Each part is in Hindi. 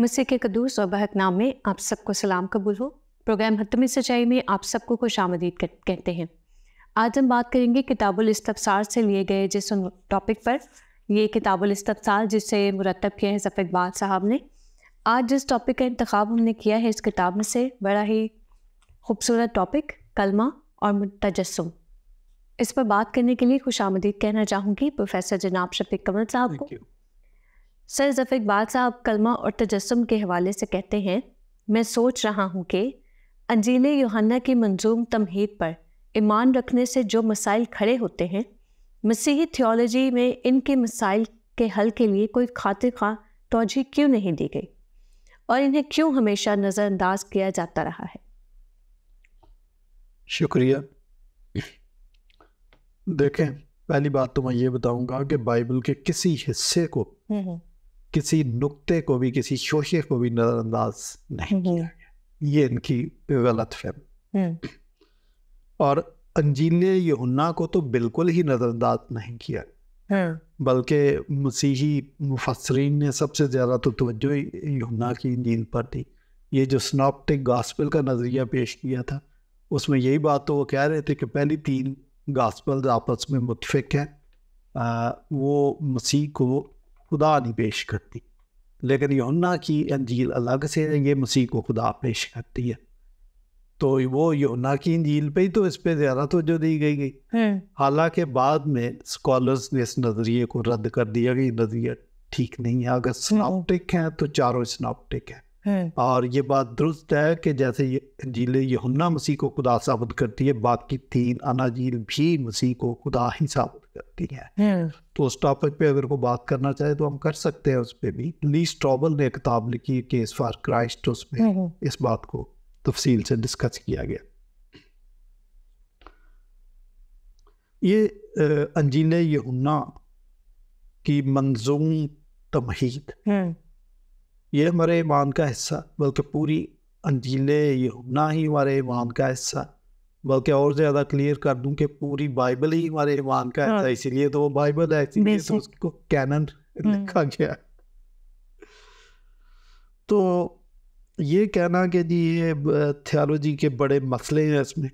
मुझसे के कदूस और बहक नाम में आप सबको सलाम कबूल हो प्रोग्राम हतमी सच्चाई में आप सबको खुश आमदीद कहते हैं आज हम बात करेंगे किताबुल इस्तफसार से लिए गए जिस टॉपिक पर ये किताबुल इस्तफसार जिसे मुरतब किया है सफ़ इकबाल साहब ने आज जिस टॉपिक का इंतखब हमने किया है इस किताब में से बड़ा ही खूबसूरत टॉपिक कलमा और तजस्म इस पर बात करने के लिए खुश आमदीद कहना चाहूँगी प्रोफेसर जनाब शफीक कमल साहब को सर जफ़ इकबाल साहब कलमा और तजस्म के हवाले से कहते हैं मैं सोच रहा हूँ कि अंजीले योहाना की मंजूम तमहीद पर ईमान रखने से जो मसाइल खड़े होते हैं मसीही थियोलॉजी में इनके मसाइल के हल के लिए कोई खातिर खा तोजी क्यों नहीं दी गई और इन्हें क्यों हमेशा नज़रअंदाज किया जाता रहा है शुक्रिया देखें पहली बात तो मैं ये बताऊंगा कि बाइबल के किसी हिस्से को हम्म, हम्म। किसी नुक्ते को भी किसी शोशे को भी नज़रअंदाज नहीं किया ये इनकी गलत फहम हम्म। और अंजील ने यहुन्ना को तो बिल्कुल ही नज़रअंदाज नहीं किया हम्म। बल्कि मसीही मुफसरीन ने सबसे ज़्यादा तो तवज्जो यहुन्ना की अंजील पर दी ये जो स्नॉपटिक गास्पल का नज़रिया पेश किया था उसमें यही बात तो वो कह रहे थे कि पहली तीन गास्पल आपस में मुतफिक हैं वो मसीह को खुदा नहीं पेश करती लेकिन योना की अंजील अलग से ये मसीह को खुदा पेश करती है तो वो योना की अंजील पे ही तो इस पर ज़्यादा तोजो दी गई गई हाँ। हालांकि बाद में स्कॉलर्स ने इस नज़रिए को रद्द कर दिया कि नज़रिया ठीक नहीं है अगर हम्म। स्नाउटिक है तो चारों स्नाउटिक है और ये बात दुरुस्त है कि जैसे झील यहुन्ना मसीह को खुदा साबित करती है बाकी तीन आना झील भी मसीह को खुदा ही साबित करती है तो उस टॉपिक पे अगर को बात करना चाहे तो हम कर सकते हैं उस पर भी ली स्ट्रॉबल ने किताब लिखी केस फॉर क्राइस्ट उसमें हम्म, हम्म। इस बात को तफसील से डिस्कस किया गया ये अंजील यहुन्ना की मंजूम तमहीद हम्म। ये हमारे ईमान का हिस्सा बल्कि पूरी अंजीले यहुना ही हमारे ईमान का हिस्सा बल्कि और ज़्यादा क्लियर कर दूं कि पूरी बाइबल ही हमारे ईमान का हिस्सा हाँ। इसीलिए तो वो बाइबल है इसीलिए तो उसको कैनन हम्म। लिखा गया तो ये कहना कि जी ये थियोलॉजी के बड़े मसले हैं इसमें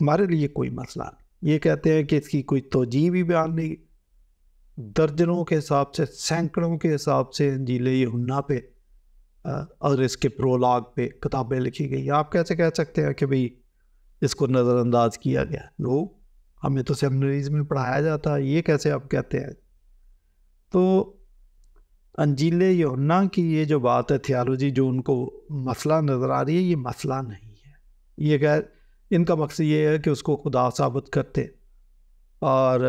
हमारे लिए कोई मसला नहीं ये कहते हैं कि इसकी कोई तोजी भी बयान नहीं दर्जनों के हिसाब से सैकड़ों के हिसाब से अंजीले यहुना पे और इसके प्रोलॉग पे किताबें लिखी गई आप कैसे कह सकते हैं कि भाई इसको नज़रअंदाज किया गया लोग हमें तो सेमनरीज में पढ़ाया जाता है ये कैसे आप कहते हैं तो अंजील योना की ये जो बात है थियालोजी जो उनको मसला नज़र आ रही है ये मसला नहीं है ये कह इनका मकसद ये है कि उसको खुदा साबित करते और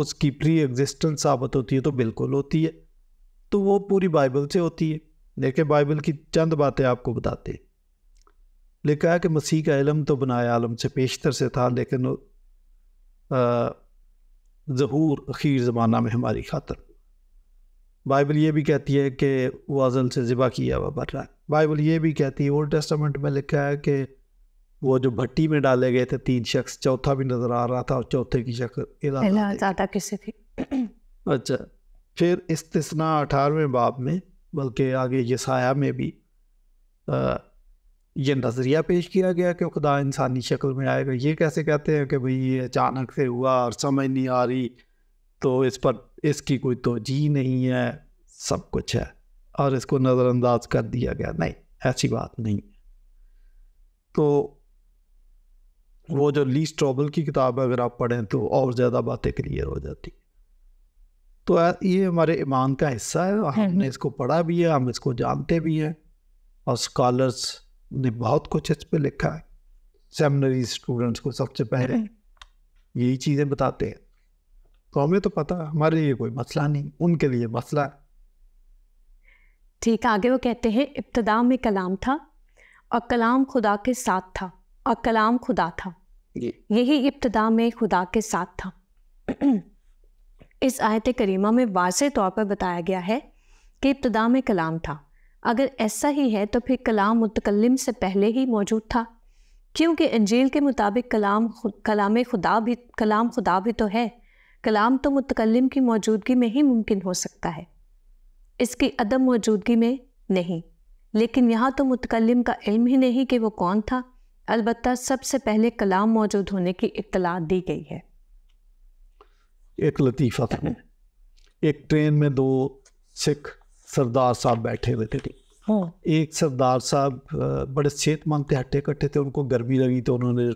उसकी प्री एग्जिस्टेंस साबित होती है तो बिल्कुल होती है तो वो पूरी बाइबल से होती है देखिए बाइबल की चंद बातें आपको बताते हैं लिखा है कि मसीह का इलम तो बनाया आलम से पेशतर से था लेकिन जहूर अखीर ज़माना में हमारी खातर बाइबल ये भी कहती है कि वो अजल से ज़िबा किया हुआ बन रहा है बाइबल ये भी कहती है ओल्ड टेस्टामेंट में लिखा है कि वो जो भट्टी में डाले गए थे तीन शख्स चौथा भी नज़र आ रहा था और चौथे की शक्ल अच्छा फिर इस्तना अठारहवें बाब में बल्कि आगे यसाया में भी आ, ये नज़रिया पेश किया गया कि खुदा इंसानी शक्ल में आएगा ये कैसे कहते हैं कि भाई ये अचानक से हुआ और समझ नहीं आ रही तो इस पर इसकी कोई तोजी नहीं है सब कुछ है और इसको नज़रअंदाज कर दिया गया नहीं ऐसी बात नहीं तो वो जो लीस्ट ट्रॉबल की किताब है अगर आप पढ़ें तो और ज़्यादा बातें क्लियर हो जाती तो ये हमारे ईमान का हिस्सा है हम्म, हमने हम्म। इसको पढ़ा भी है हम इसको जानते भी हैं और स्कॉलर्स ने बहुत कुछ इस पर लिखा है सेमिनरी स्टूडेंट्स को सबसे पहले हम्म। यही चीज़ें बताते हैं तो हमें तो पता हमारे लिए कोई मसला नहीं उनके लिए मसला है ठीक आगे वो कहते हैं इब्तदा में कलाम था और कलाम खुदा के साथ था और कलाम खुदा था यही इब्तदा में खुदा के साथ था इस आयत करीमा में वाज तौर पर बताया गया है कि इब्तदा में कलाम था अगर ऐसा ही है तो फिर कलाम मुतकलम से पहले ही मौजूद था क्योंकि अंजील के मुताबिक कलाम कलाम खुदा भी कलाम खुदा भी तो है कलाम तो मुतकलम की मौजूदगी में ही मुमकिन हो सकता है इसकी अदम मौजूदगी में नहीं लेकिन यहाँ तो मुतकलम का इल्म ही नहीं कि वो कौन था अलबत् सबसे पहले कलाम मौजूद होने की इतला दी गई है एक लतीफ़ा था एक ट्रेन में दो सिख सरदार साहब बैठे हुए थे हाँ। एक सरदार साहब बड़े सेहतमंद थे हट्टे कट्टे थे उनको गर्मी लगी तो उन्होंने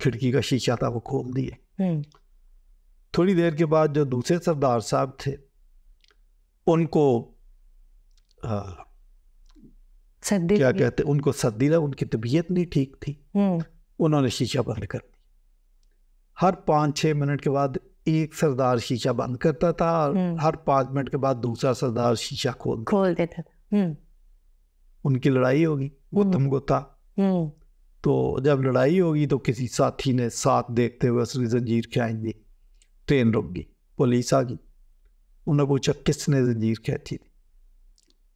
खिड़की का शीशा था वो खोल दिए हम्म। थोड़ी देर के बाद जो दूसरे सरदार साहब थे उनको आ, क्या कहते उनको सर्दी लगा उनकी तबीयत नहीं ठीक थी हम्म। उन्होंने शीशा बंद कर दिया हर पाँच छः मिनट के बाद एक सरदार शीशा बंद करता था और हम्म। हर पांच मिनट के बाद दूसरा सरदार शीशा खोल खोल देता था हम्म। उनकी लड़ाई होगी गौतम हम्म। गोता तो जब लड़ाई होगी तो किसी साथी ने साथ देखते हुए उसने जंजीर खाई दी ट्रेन रुक गई पुलिस आ गई उन्होंने पूछा किसने जंजीर खींची थी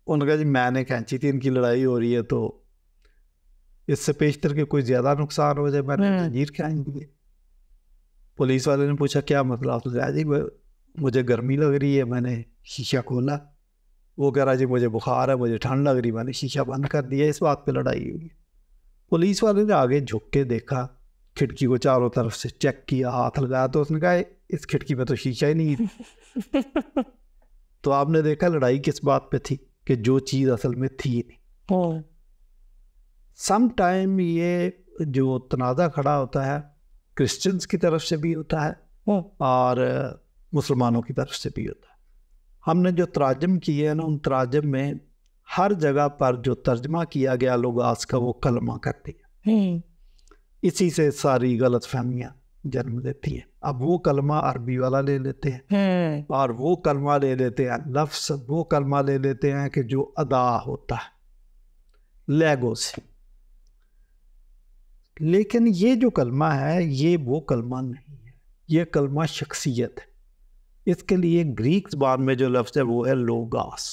उन्होंने कहा जी मैंने खींची थी इनकी लड़ाई हो रही है तो इससे पेशतर के कोई ज़्यादा नुकसान हो जाए मैंने जंजीर खाई दी पुलिस वाले ने पूछा क्या मसला मतलब? आप तो जी मुझे गर्मी लग रही है मैंने शीशा खोला वो कह रहा जी मुझे बुखार है मुझे ठंड लग रही मैंने शीशा बंद कर दिया इस बात पे लड़ाई हुई पुलिस वाले ने आगे झुक के देखा खिड़की को चारों तरफ से चेक किया हाथ लगाया तो उसने कहा इस खिड़की में तो शीशा ही नहीं तो आपने देखा लड़ाई किस बात पे थी कि जो चीज़ असल में थी नहीं सम हाँ। टाइम ये जो तनाज़ा खड़ा होता है क्रिश्चियंस की तरफ से भी होता है हाँ, और मुसलमानों की तरफ से भी होता है हमने जो तराजम किए हैं ना उन तराजम में हर जगह पर जो तर्जमा किया गया लोग आज का वो कलमा करते हैं हम्म। इसी से सारी गलत फहमियाँ जन्म देती हैं अब वो कलमा अरबी वाला ले लेते हैं हम्म। और वो कलमा ले लेते हैं लफ्स वो कलमा ले लेते हैं कि जो अदा होता है लेगो से लेकिन ये जो कलमा है ये वो कलमा नहीं है ये कलमा शख्सियत है इसके लिए ग्रीक जबान में जो लफ्ज़ है वो है लोगास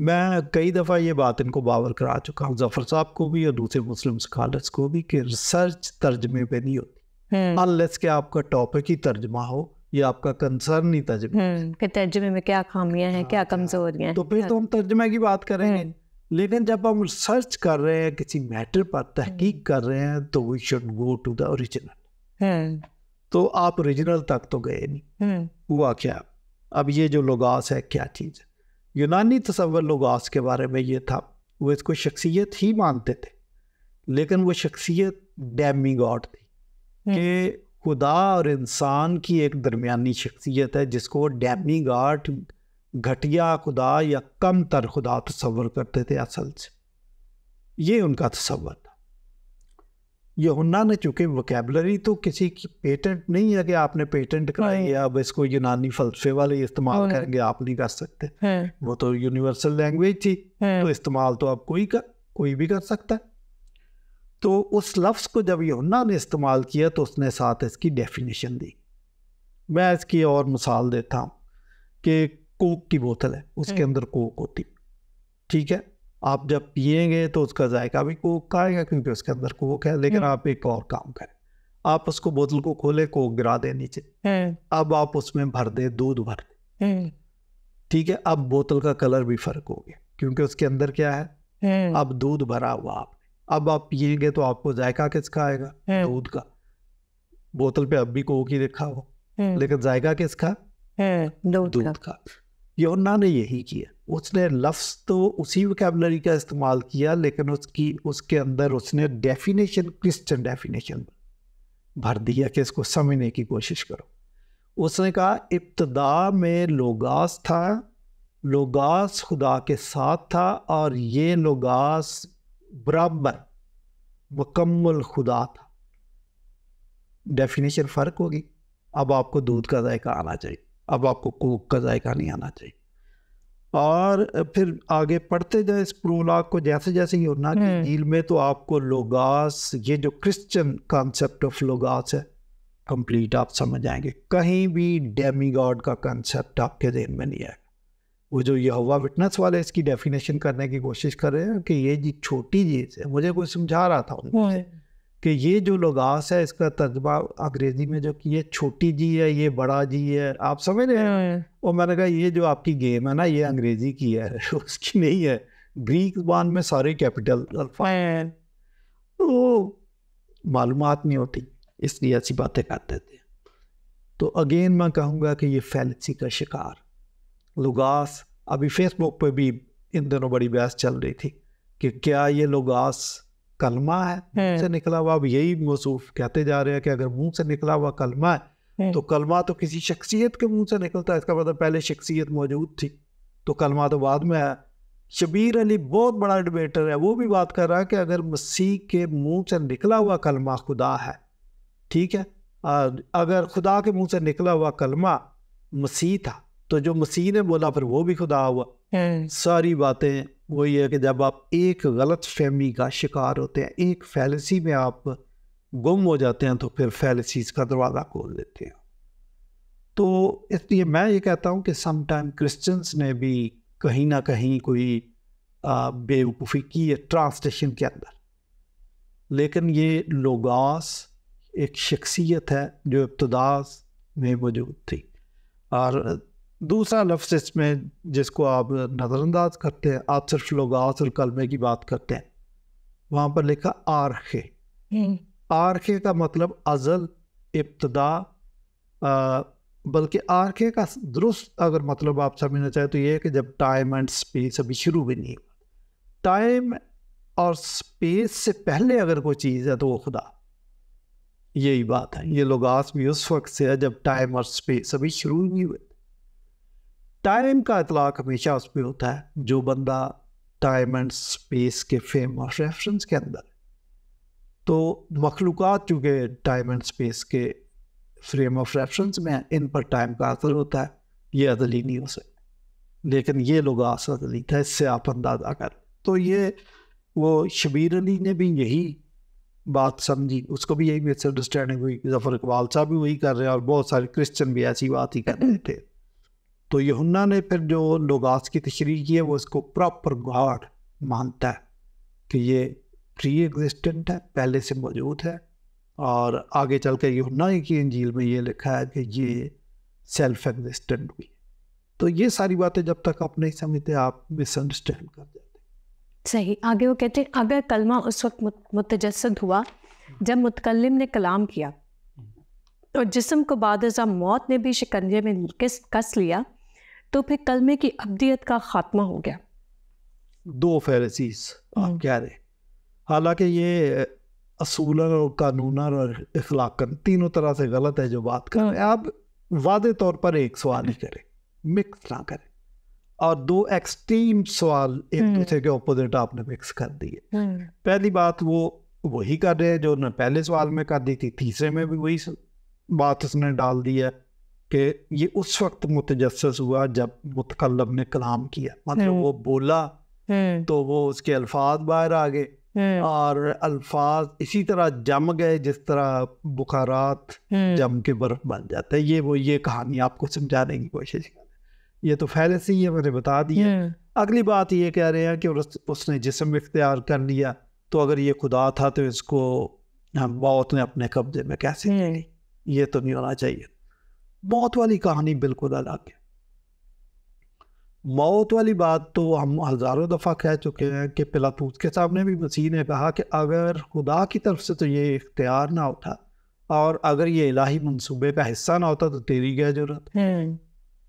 मैं कई दफ़ा ये बात इनको बावर करा चुका हूँ जफ़र साहब को भी और दूसरे मुस्लिम स्कॉलर्स को भी कि रिसर्च तर्जमे पे नहीं होती हम्म। अनलेस के आपका टॉपिक ही तर्जमा हो या आपका कंसर्न ही तर्जमे हम्म, तर्जमे में क्या खामियां हैं हाँ, क्या कमजोरियां तो हैं तो फिर तो हम तर्जमे की बात करेंगे हम्म। लेकिन जब हम रिसर्च कर रहे हैं किसी मैटर पर तहकीक हम्म। कर रहे हैं तो we should go to the original तो आप ओरिजिनल तक तो गए नहीं हम्म। हुआ क्या अब ये जो लोगास है क्या चीज़ यूनानी तस्वर लोगास के बारे में ये था वो इसको शख्सियत ही मानते थे लेकिन वो शख्सियत डैमी गॉड थी हम्म। कि खुदा और इंसान की एक दरमियानी शख्सियत है जिसको डैमी गॉड घटिया खुदा या कम तर खुदा तस्वर करते थे असल से ये उनका तस्वर था यहुन्ना ने चूँकि वकेबलरी तो किसी की पेटेंट नहीं है कि आपने पेटेंट कराई है अब इसको यूनानी फलसफे वाले इस्तेमाल करेंगे आप नहीं कर सकते वो तो यूनिवर्सल लैंग्वेज थी तो इस्तेमाल तो अब कोई कर कोई भी कर सकता है तो उस लफ्स को जब यहुन्ना ने इस्तेमाल किया तो उसने साथ इसकी डेफिनेशन दी मैं इसकी और मिसाल देता हूँ कि कोक की बोतल है उसके हम्म। अंदर कोक होती ठीक है आप जब पिएंगे तो उसका जायका भी कोक का आएगा क्योंकि उसके अंदर कोक है लेकिन हम्म। आप एक और काम करें आप उसको बोतल को खोले कोक गिरा दे नीचे हम्म। अब आप उसमें भर दे दूध भर दे ठीक है अब बोतल का कलर भी फर्क हो गया क्योंकि उसके अंदर क्या है अब दूध भरा हुआ आप अब आप पिएंगे तो आपको जायका किसका आएगा दूध का बोतल पे अब भी कोक ही रखा हो लेकिन जायका किसका दूध का योना ने यही किया उसने लफ्स तो उसी वकेबलरी का इस्तेमाल किया लेकिन उसकी उसके अंदर उसने डेफिनेशन क्रिश्चियन डेफिनेशन भर दिया कि इसको समझने की कोशिश करो उसने कहा इब्तदा में लोगास था लोगास खुदा के साथ था और ये लोगास बराबर मुकम्मल खुदा था डेफिनेशन फ़र्क होगी अब आपको दूध का जायका आना चाहिए अब आपको कोक का जायका नहीं आना चाहिए और फिर आगे पढ़ते जाए इस प्रोलाग को जैसे जैसे होना की झील हम्म। में तो आपको लोगास ये जो क्रिश्चियन कॉन्सेप्ट ऑफ लोगास है कंप्लीट आप समझ आएंगे कहीं भी डेमी गॉड का कंसेप्ट आपके जहन में नहीं आएगा वो जो यहोवा विटनेस वाले इसकी डेफिनेशन करने की कोशिश कर रहे हैं कि ये जी छोटी चीज़ है मुझे कोई समझा रहा था उनसे कि ये जो लुगास है इसका तजबा अंग्रेजी में जो कि ये छोटी जी है ये बड़ा जी है आप समझ रहे हैं हाँ। और मैंने कहा ये जो आपकी गेम है ना ये अंग्रेजी की है उसकी नहीं है ग्रीक जबान में सारे कैपिटल अल्फाइन हाँ। तो मालूम नहीं होती इसलिए ऐसी बातें करते थे तो अगेन मैं कहूँगा कि ये फैलसी का शिकार लुगास अभी फेसबुक पे भी इन दिनों बड़ी बहस चल रही थी कि क्या ये लुगास कलमा है मुंह हाँ। से निकला हुआ अब यही मौसूफ कहते जा रहे हैं कि अगर मुंह से निकला हुआ कलमा है हाँ। तो कलमा तो किसी शख्सियत के मुंह से निकलता है इसका मतलब पहले शख्सियत मौजूद थी तो कलमा तो बाद में आया शबीर अली बहुत बड़ा डिबेटर है वो भी बात कर रहा है कि अगर मसीह के मुंह से निकला हुआ कलमा खुदा है ठीक है अगर खुदा के मुंह से निकला हुआ कलमा मसीह था तो जो मसीह ने बोला फिर वो भी खुदा हुआ सारी बातें वही है कि जब आप एक गलत फहमी का शिकार होते हैं एक फैलसी में आप गुम हो जाते हैं तो फिर फैलसीज का दरवाज़ा खोल देते हैं तो इसलिए मैं ये कहता हूँ कि समटाइम क्रिश्चियंस ने भी कहीं ना कहीं कोई बेवकूफ़ी की है ट्रांसलेशन के अंदर लेकिन ये लोगास एक शख्सियत है जो इब्तदास में मौजूद थी और दूसरा लफ्स इसमें जिसको आप नज़रअंदाज करते हैं आप सिर्फ लोग और कलमे की बात करते हैं वहाँ पर लिखा आरखे हम्म। आरखे का मतलब अजल इब्तदा बल्कि आरखे का दुरुस्त अगर मतलब आप समझना चाहें तो ये है कि जब टाइम एंड स्पेस अभी शुरू भी नहीं टाइम और स्पेस से पहले अगर कोई चीज़ है तो वो खुदा यही बात है ये लोग आज भी उस वक्त से है जब टाइम और स्पेस अभी शुरू नहीं हुए टाइम का इतलाक हमेशा उस पर होता है जो बंदा टाइम एंड स्पेस के फेम ऑफ रेफरेंस के अंदर तो मखलूक चूँकि टाइम एंड स्पेस के फ्रेम ऑफ रेफरेंस में इन पर टाइम का असर होता है ये अदली नहीं हो सकता लेकिन ये लोग आसर अदली था इससे आप अंदाजा कर तो ये वो शबीर अली ने भी यही बात समझी उसको भी यही मिसअंडरस्टैंडिंग हुई जफ़र इकबाल साहब भी वही कर रहे हैं और बहुत सारे क्रिश्चियन भी ऐसी बात ही कर रहे थे तो यहुन्ना ने फिर जो लोगास की तशरी की है वो इसको प्रॉपर गॉड मानता है कि ये प्री एग्जिस्टेंट है पहले से मौजूद है और आगे चल कर यहुन्ना की अंजील में ये लिखा है कि ये सेल्फ एग्जिस्टेंट भी तो ये सारी बातें जब तक आप नहीं समझते आप मिसअंडरस्टैंड कर जाते सही आगे वो कहते हैं अगर कलमा उस वक्त मुतजसद हुआ जब मुतकलम ने कलाम किया और जिसम को बाद मौत ने भी शिकंजे में कस लिया तो फिर कलमे की अब्दियत का खात्मा हो गया दो फैरसीस आप हम्म। कह रहे हालांकि ये असूलन और कानून और अखलाकन तीनों तरह से गलत है जो बात कर आप वादे तौर पर एक सवाल ही करें मिक्स ना करें और दो एक्सट्रीम सवाल एक हम्म। दूसरे के ऑपोजिट आपने मिक्स कर दिए हम्म। पहली बात वो वही कर रहे हैं जो उन्होंने पहले सवाल में कर दी थी तीसरे में भी वही बात उसने डाल दी है कि ये उस वक्त मुतजस हुआ जब मुतकलब ने कलाम किया मतलब हम्म। वो बोला हम्म। तो वो उसके अल्फाज बाहर आ गए हम्म। और अल्फाज इसी तरह जम गए जिस तरह बुखारात जम के बर्फ बन जाता है ये वो ये कहानी आपको समझाने की कोशिश कर ये तो पहले से ही मैंने बता दिया अगली बात ये कह रहे हैं कि उसने जिसम इख्तियार कर लिया तो अगर ये खुदा था तो इसको हम बहुत ने अपने कब्जे में कैसे ये तो नहीं होना चाहिए मौत वाली कहानी बिल्कुल अलग है मौत वाली बात तो हम हज़ारों दफ़ा कह चुके हैं कि पिलातूस के सामने भी मसीह ने कहा कि अगर खुदा की तरफ से तो ये इख्तियार ना होता और अगर ये इलाही मनसूबे का हिस्सा ना होता तो तेरी क्या जरूरत हम्म।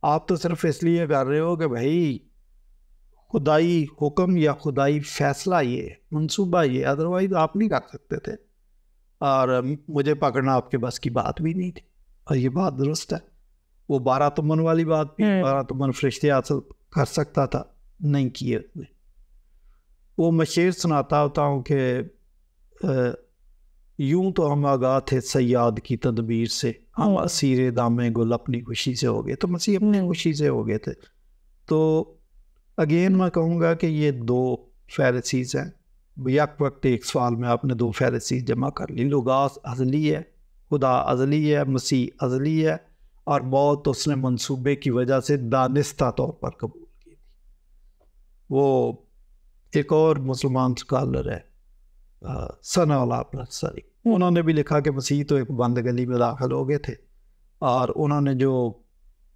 आप तो सिर्फ इसलिए कर रहे हो कि भाई खुदाई हुक्म या खुदाई फैसला ये मनसूबा ये अदरवाइज आप नहीं कर सकते थे और मुझे पकड़ना आपके बस की बात भी नहीं थी और ये बात दुरुस्त है वो बारह तुमन वाली बात भी हम्म। बारह तुमन फरिश्ते हासिल कर सकता था नहीं किए उसने वो मैं शेर सुनाता होता हूँ कि यूं तो हम आगा थे सयाद की तदबीर से हम हम्म। असीर दामे गुल अपनी खुशी से हो गए तो मसीह अपनी हम्म। खुशी से हो गए थे तो अगेन मैं कहूँगा कि ये दो फहरसीज़ हैं यक वक्त एक सवाल में आपने दो फहरसीज़ जमा कर ली लुगास हजली है खुदा अजली है मसीह अजली है और मौत उसने मंसूबे की वजह से दानिस्ता तौर पर कबूल की थी वो एक और मुसलमान स्कॉलर है सना सरी उन्होंने भी लिखा कि मसीह तो एक बंद गली में दाखिल हो गए थे और उन्होंने जो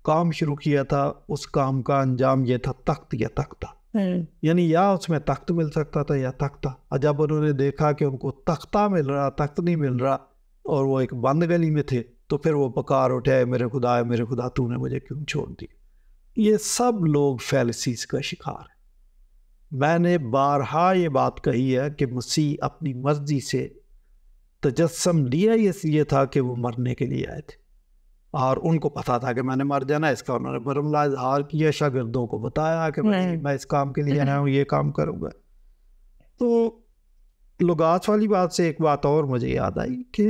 काम शुरू किया था उस काम का अंजाम यह था तख्त या तख्ता हम्म। यानी या उसमें तख्त मिल सकता था या तख्ता और जब उन्होंने देखा कि उनको तख्ता मिल रहा तख्त नहीं मिल रहा और वो एक बंद गली में थे तो फिर वो पकार उठे मेरे खुदा मेरे खुदा तूने मुझे क्यों छोड़ दिया ये सब लोग फैलसीज का शिकार है मैंने बारहा ये बात कही है कि मसीह अपनी मर्जी से तजस्म लिया इसलिए था कि वो मरने के लिए आए थे और उनको पता था कि मैंने मर जाना इसका उन्होंने बरमला इजहार किया शागिर्दों को बताया कि मैं इस काम के लिए आया हूँ ये काम करूँगा तो लुगास वाली बात से एक बात और मुझे याद आई कि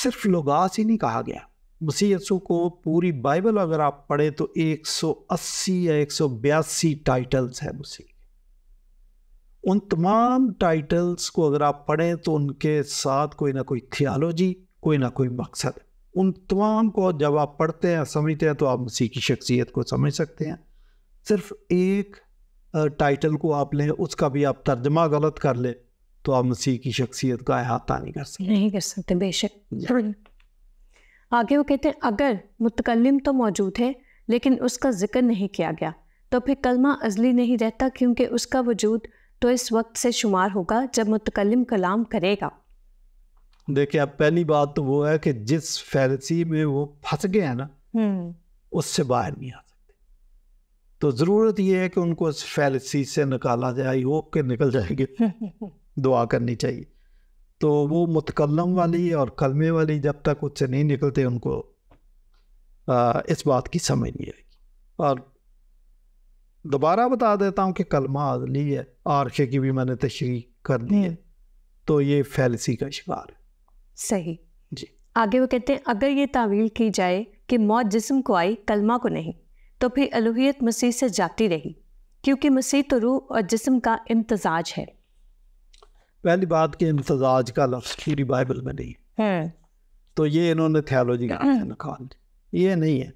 सिर्फ लुगास ही नहीं कहा गया मसीह को पूरी बाइबल अगर आप पढ़े तो 180 या 182 टाइटल्स है मसीह उन तमाम टाइटल्स को अगर आप पढ़ें तो उनके साथ कोई ना कोई थियालॉजी कोई ना कोई मकसद उन तमाम को जब आप पढ़ते हैं समझते हैं तो आप मसीह की शख्सियत को समझ सकते हैं सिर्फ एक टाइटल को आप लें उसका भी आप तर्जमा गलत कर लें तो आप मसीह की शख्सियत का अहाता नहीं कर सकते नहीं कर सकते बेशक आगे वो कहते हैं अगर मुतकलम तो मौजूद है लेकिन उसका जिक्र नहीं किया गया तो फिर कलमा अजली नहीं रहता क्योंकि उसका वजूद तो इस वक्त से शुमार होगा जब मुतकलम कलाम करेगा देखिए अब पहली बात तो वो है कि जिस फैरसी में वो फंस गए हैं ना हम्म। उससे बाहर नहीं आ सकते तो ज़रूरत ये है कि उनको इस फैरसी से निकाला जाए होप के निकल जाएंगे दुआ करनी चाहिए तो वो मुतकलम वाली और कलमे वाली जब तक उससे नहीं निकलते उनको आ, इस बात की समझ नहीं आएगी और दोबारा बता देता हूँ कि कलमा आजली है आरशे की भी मैंने तशरी कर दी है तो ये फैलसी का शिकार है सही जी आगे वो कहते हैं अगर ये तावील की जाए कि मौत जिस्म को आई कलमा को नहीं तो फिर अलूहियत मसीह से जाती रही क्योंकि मसीह तो रूह और जिस्म का इम्तजाज है पहली बात के इम्तजाज का लफ्ज़ पूरी बाइबल में नहीं है हाँ। तो ये इन्होंने थियोलॉजी का ये नहीं है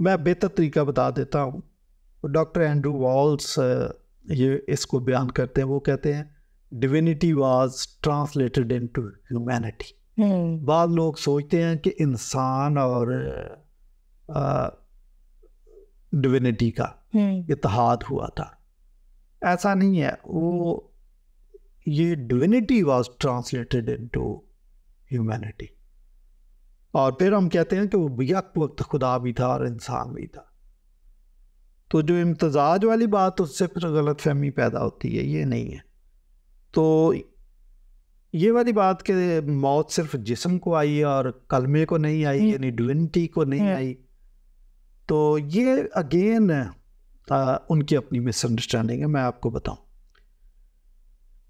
मैं बेहतर तरीका बता देता हूँ डॉक्टर एंड्रू वॉल्स ये इसको बयान करते हैं वो कहते हैं divinity was translated into humanity बाद लोग सोचते हैं कि इंसान और डिविनिटी का हम्म। इतिहाद हुआ था ऐसा नहीं है वो ये divinity was translated into humanity और फिर हम कहते हैं कि वो यक वक्त खुदा भी था और इंसान भी था तो जो इम्तजाज वाली बात उससे फिर गलत फहमी पैदा होती है ये नहीं है तो ये वाली बात कि मौत सिर्फ जिसम को आई है और कलमे को नहीं आई हम्म। यानी डिविनिटी को नहीं हम्म। आई तो ये अगेन उनकी अपनी मिसअंडरस्टैंडिंग है मैं आपको बताऊं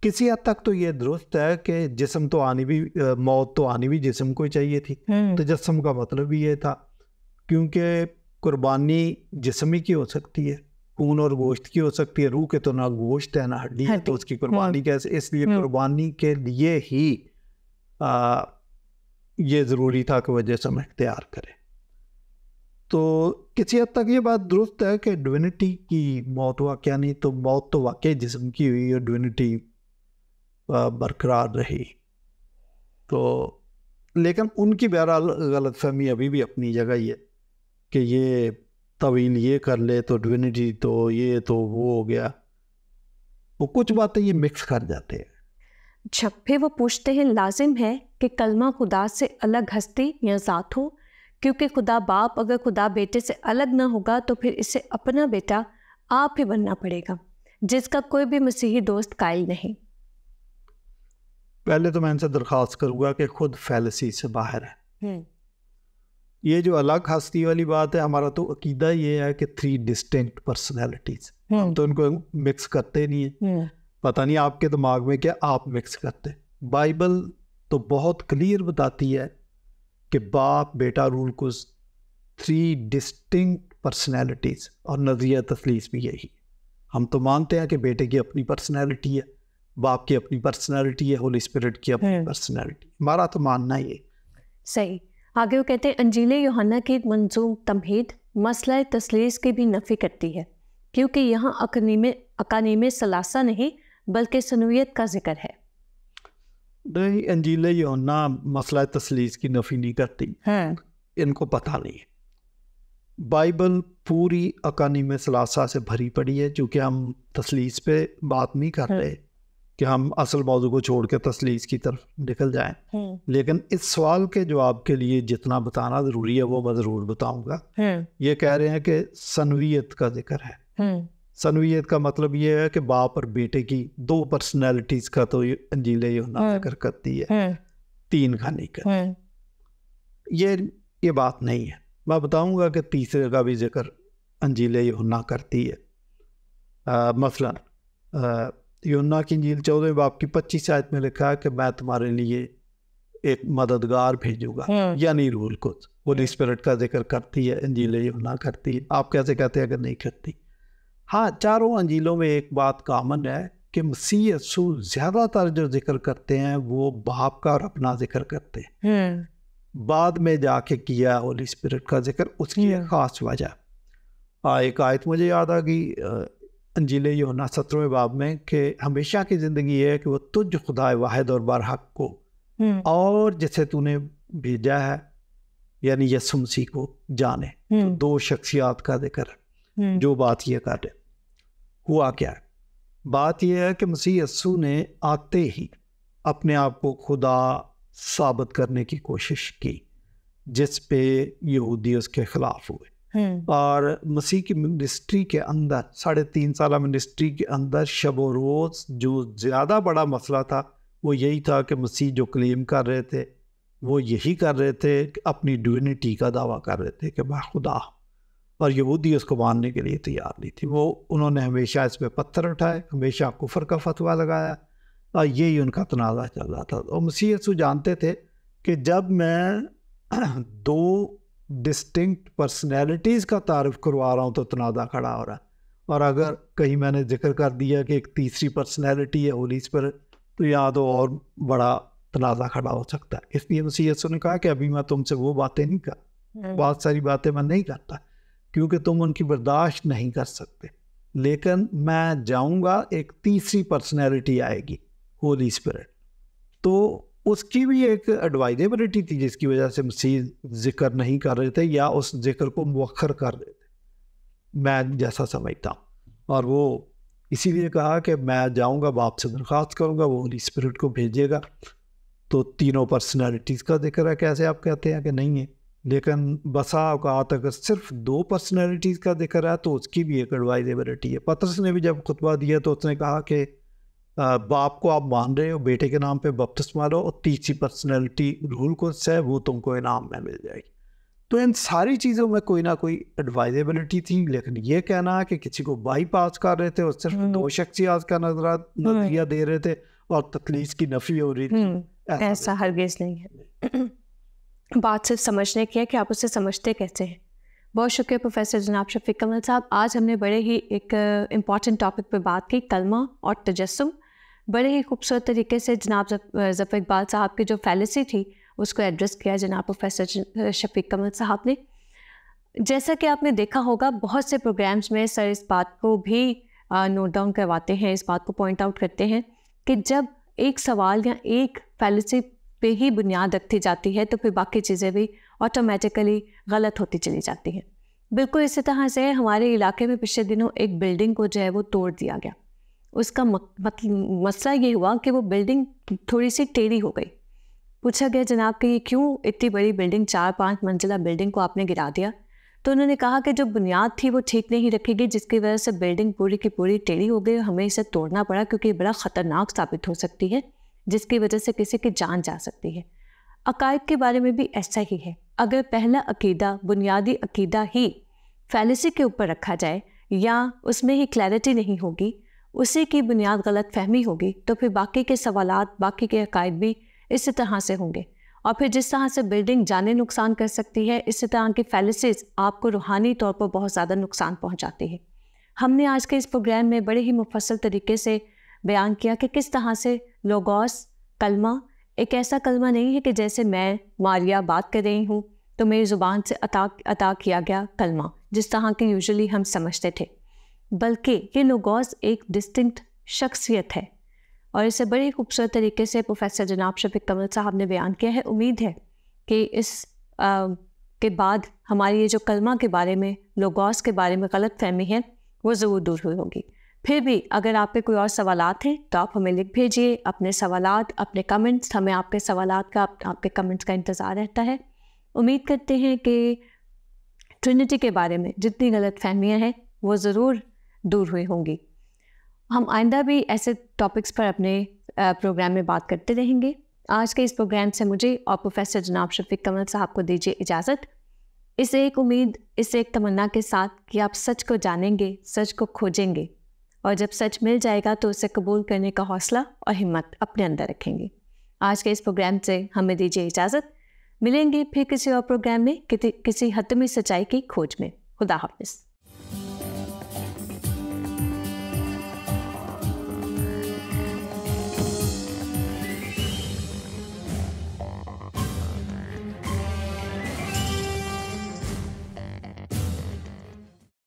किसी हद तक तो ये दुरुस्त है कि जिसम तो आनी भी मौत तो आनी भी जिसम को ही चाहिए थी हम्म। तो जिसम का मतलब भी ये था क्योंकि कुर्बानी जिसमी की हो सकती है खून और गोश्त की हो सकती है रूह के तो ना गोश्त है ना हड्डी हाँ है तो उसकी कुर्बानी हाँ। कैसे इसलिए हम्म। कुर्बानी के लिए ही आ, ये ज़रूरी था कि वह जिसम इख्तियार करे तो किसी हद तक ये बात दुरुस्त है कि डिविनिटी की मौत वाक्य नहीं तो मौत तो वाकई जिसम की हुई और डिविनिटी बरकरार रही तो लेकिन उनकी बहरहाल गलत फहमी अभी भी अपनी जगह ही है कि ये तवील ये कर ले तो डिविनिटी तो ये तो वो हो गया वो कुछ बातें ये मिक्स कर जाते हैं जब भी वो पूछते हैं लाजिम है कि कलमा खुदा से अलग हस्ती या ज़ात हो क्योंकि खुदा बाप अगर खुदा बेटे से अलग ना होगा तो फिर इसे अपना बेटा आप ही बनना पड़ेगा जिसका कोई भी मसीही दोस्त कायल नहीं पहले तो मैं इनसे दरख्वास्त करूँगा कि खुद फैलसी से बाहर है हम्म। ये जो अलग हस्ती वाली बात है हमारा तो अकीदा ये है कि थ्री डिस्टिंक्ट पर्सनैलिटीज तो इनको मिक्स करते नहीं है हम्म। पता नहीं आपके दिमाग में क्या आप मिक्स करते बाइबल तो बहुत क्लियर बताती है कि बाप बेटा रूल को थ्री डिस्टिंक्ट पर्सनैलिटीज़ और नज़रिया तसलीस भी यही हम तो मानते हैं कि बेटे की अपनी पर्सनैलिटी है बाप की अपनी पर्सनैलिटी है होली स्पिरिट की अपनी पर्सनैलिटी हमारा तो मानना ही है सही आगे वो कहते हैं अंजीले योहाना की मंजूम तमहीद मसला तसलीस की भी नफ़ी करती है क्योंकि यहाँ अकानीम अकानीम सलासा नहीं बल्कि सनूयत का जिक्र है नहीं अंजीले योना मसला तसलीस की नफ़ी नहीं करती हाँ। इनको पता नहीं है बाइबल पूरी अकानीम सलासा से भरी पड़ी है चूँकि हम तसलीस पे बात नहीं कर हाँ। रहे कि हम असल मौजू को छोड़ के तसलीस की तरफ निकल जाएं हम्म। लेकिन इस सवाल के जवाब के लिए जितना बताना ज़रूरी है वो मैं ज़रूर बताऊंगा हम्म। ये कह रहे हैं कि सनवियत का जिक्र है हम्म। सनवियत का मतलब ये है कि बाप और बेटे की दो पर्सनैलिटीज का तो अंजीले योना जिक्र करती है तीन का नहीं कर ये ये बात नहीं है मैं बताऊंगा कि तीसरे का भी जिक्र अंजीले योना करती है मसला मसलन आ, योना की झील चौदह बाप की पच्चीस आयत में लिखा है कि मैं तुम्हारे लिए एक मददगार भेजूंगा हम्म। यानी रूल को वो हम्म। स्पिरिट का जिक्र करती है अंजील योना करती है आप कैसे कहते हैं अगर नहीं करती हाँ चारों अंजीलों में एक बात कामन है कि मसीह यसु ज़्यादातर जो जिक्र करते हैं वो बाप का और अपना जिक्र करते हैं हम्म। बाद में जाके किया होली स्पिरिट का जिक्र उसकी एक खास वजह हाँ, एक आयत मुझे याद आ गई अंजील योना सत्रवें बाब में कि हमेशा की ज़िंदगी है कि वो तुझ खुदाए वाहिद और बार हक को हम्म। और जैसे तूने भेजा है यानी यसुमसी को जाने तो हम्म। दो शख्सियात का जिक्र हम्म। जो बात यह कर रहे हुआ क्या है बात यह है कि मसीह यसु ने आते ही अपने आप को खुदा साबित करने की कोशिश की जिस पे यहूदी उसके ख़िलाफ़ हुए हम्म। और मसीह की मिनिस्ट्री के अंदर साढ़े तीन साल मिनिस्ट्री के अंदर शब रोज जो ज़्यादा बड़ा मसला था वो यही था कि मसीह जो क्लेम कर रहे थे वो यही कर रहे थे कि अपनी डिविनिटी का दावा कर रहे थे कि मैं खुदा और यहूदी उसको मानने के लिए तैयार नहीं थी वो उन्होंने हमेशा इस पर पत्थर उठाए हमेशा कुफर का फतवा लगाया और यही उनका तनाज़ा चल रहा था और मसीह जानते थे कि जब मैं दो डिस्टिंक्ट पर्सनैलिटीज़ का तारफ़ करवा रहा हूँ तो तनाज़ा खड़ा हो रहा है और अगर कहीं मैंने जिक्र कर दिया कि एक तीसरी पर्सनैलिटी है होली पर तो या तो और बड़ा तनाज़ा खड़ा हो सकता है इसलिए मसीसों ने कहा कि अभी मैं तुमसे वो बातें नहीं कर हम्म। बहुत सारी बातें मैं नहीं करता क्योंकि तुम उनकी बर्दाश्त नहीं कर सकते लेकिन मैं जाऊँगा एक तीसरी पर्सनैलिटी आएगी होली स्पिरिट तो उसकी भी एक एडवाइजेबिलिटी थी जिसकी वजह से मसीह जिक्र नहीं कर रहे थे या उस जिक्र को मखर कर रहे थे मैं जैसा समझता हूँ और वो इसीलिए कहा कि मैं जाऊँगा बाप से दरख्वास्त करूँगा वो होली स्पिरिट को भेजेगा तो तीनों पर्सनैलिटीज़ का जिक्र है कैसे आप कहते हैं कि नहीं है लेकिन बसा अवकात अगर सिर्फ दो पर्सनैलिटीज़ का जिक्र है तो उसकी भी एक एडवाइजेबिलिटी है पत्रस ने भी जब खुतबा दिया तो उसने कहा कि बाप को आप मान रहे हो बेटे के नाम पे बपतिस मारो और तीसरी पर्सनैलिटी रूल को से वो तुमको इनाम में मिल जाएगी तो इन सारी चीज़ों में कोई ना कोई एडवाइजेबिलिटी थी लेकिन ये कहना कि किसी को बाईपास कर रहे थे और सिर्फ हम्म। दो शख्सियात का नजर नजरिया हम्म। दे रहे थे और तकलीफ की नफी हो रही थी हम्म। ऐसा, ऐसा हरगेज नहीं है बात सिर्फ समझने की है कि आप उसे समझते कैसे हैं बहुत शुक्रिया प्रोफेसर जनाब शफीक कमल साहब आज हमने बड़े ही एक इम्पॉर्टेंट टॉपिक पर बात की कलमा और तजस्म बड़े ही खूबसूरत तरीके से जनाब जफ़र इकबाल साहब की जो फैलेसी थी उसको एड्रेस किया जनाब प्रोफेसर शफीक कमल साहब ने जैसा कि आपने देखा होगा बहुत से प्रोग्राम्स में सर इस बात को भी नोट डाउन करवाते हैं इस बात को पॉइंट आउट करते हैं कि जब एक सवाल या एक फैलेसी पे ही बुनियाद रखती जाती है तो फिर बाकी चीज़ें भी ऑटोमेटिकली गलत होती चली जाती हैं बिल्कुल इसी तरह से हमारे इलाके में पिछले दिनों एक बिल्डिंग को जो है वो तोड़ दिया गया उसका मसला ये हुआ कि वो बिल्डिंग थोड़ी सी टेढ़ी हो गई पूछा गया जनाब कि ये क्यों इतनी बड़ी बिल्डिंग चार पाँच मंजिला बिल्डिंग को आपने गिरा दिया तो उन्होंने कहा कि जो बुनियाद थी वो ठीक नहीं रखी गई जिसकी वजह से बिल्डिंग पूरी की पूरी टेढ़ी हो गई हमें इसे तोड़ना पड़ा क्योंकि ये बड़ा ख़तरनाक साबित हो सकती है जिसकी वजह से किसी की जान जा सकती है अकायद के बारे में भी ऐसा ही है अगर पहला अकीदा बुनियादी अकीदा ही फैलिसी के ऊपर रखा जाए या उसमें ही क्लैरिटी नहीं होगी उसी की बुनियाद गलत फहमी होगी तो फिर बाकी के सवाल बाकी के अकायद भी इसी तरह से होंगे और फिर जिस तरह से बिल्डिंग जाने नुकसान कर सकती है इसी तरह की फैलिसिस आपको रूहानी तौर पर बहुत ज़्यादा नुकसान पहुँचाती है हमने आज के इस प्रोग्राम में बड़े ही मुफसल तरीके से बयान किया कि किस तरह से लोगोस कलमा एक ऐसा कलमा नहीं है कि जैसे मैं मारिया बात कर रही हूँ तो मेरी ज़ुबान से अता अता किया गया कलमा जिस तरह के यूजुअली हम समझते थे बल्कि ये नोगॉज एक डिस्टिंक्ट शख्सियत है और इसे बड़े खूबसूरत तरीके से प्रोफेसर जनाब शफिक कमल साहब ने बयान किया है उम्मीद है कि इस आ, के बाद हमारी ये जो कलमा के बारे में लोगॉस के बारे में गलत फहमी है वो ज़रूर दूर हुई होगी फिर भी अगर आपके कोई और सवाल हैं तो आप हमें लिख भेजिए अपने सवाल अपने कमेंट्स हमें आपके सवाल का आपके कमेंट्स का इंतज़ार रहता है उम्मीद करते हैं कि ट्रिनिटी के बारे में जितनी गलत फहमियाँ हैं वो ज़रूर दूर हुए होंगे हम आइंदा भी ऐसे टॉपिक्स पर अपने प्रोग्राम में बात करते रहेंगे आज के इस प्रोग्राम से मुझे और प्रोफेसर जनाब शफीक कमल साहब को दीजिए इजाज़त इसे एक उम्मीद इसे एक तमन्ना के साथ कि आप सच को जानेंगे सच को खोजेंगे और जब सच मिल जाएगा तो उसे कबूल करने का हौसला और हिम्मत अपने अंदर रखेंगे आज के इस प्रोग्राम से हमें दीजिए इजाज़त मिलेंगे फिर किसी और प्रोग्राम में किसी हतमी सच्चाई की खोज में खुदा हाफिज़